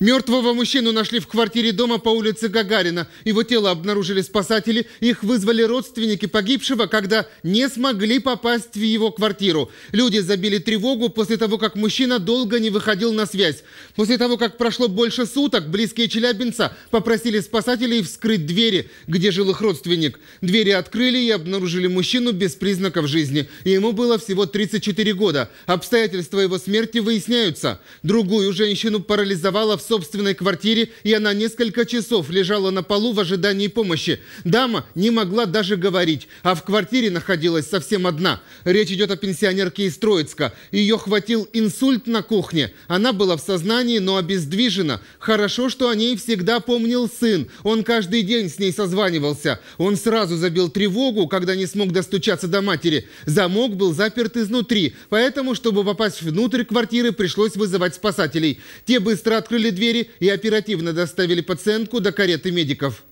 Мертвого мужчину нашли в квартире дома по улице Гагарина. Его тело обнаружили спасатели. Их вызвали родственники погибшего, когда не смогли попасть в его квартиру. Люди забили тревогу после того, как мужчина долго не выходил на связь. После того, как прошло больше суток, близкие челябинца попросили спасателей вскрыть двери, где жил их родственник. Двери открыли и обнаружили мужчину без признаков жизни. Ему было всего 34 года. Обстоятельства его смерти выясняются. Другую женщину парализовала в собственной квартире, и она несколько часов лежала на полу в ожидании помощи. Дама не могла даже говорить, а в квартире находилась совсем одна. Речь идет о пенсионерке из Троицка. Ее хватил инсульт на кухне. Она была в сознании, но обездвижена. Хорошо, что о ней всегда помнил сын. Он каждый день с ней созванивался. Он сразу забил тревогу, когда не смог достучаться до матери. Замок был заперт изнутри, поэтому, чтобы попасть внутрь квартиры, пришлось вызывать спасателей. Те быстро открыли двери и оперативно доставили пациентку до кареты медиков.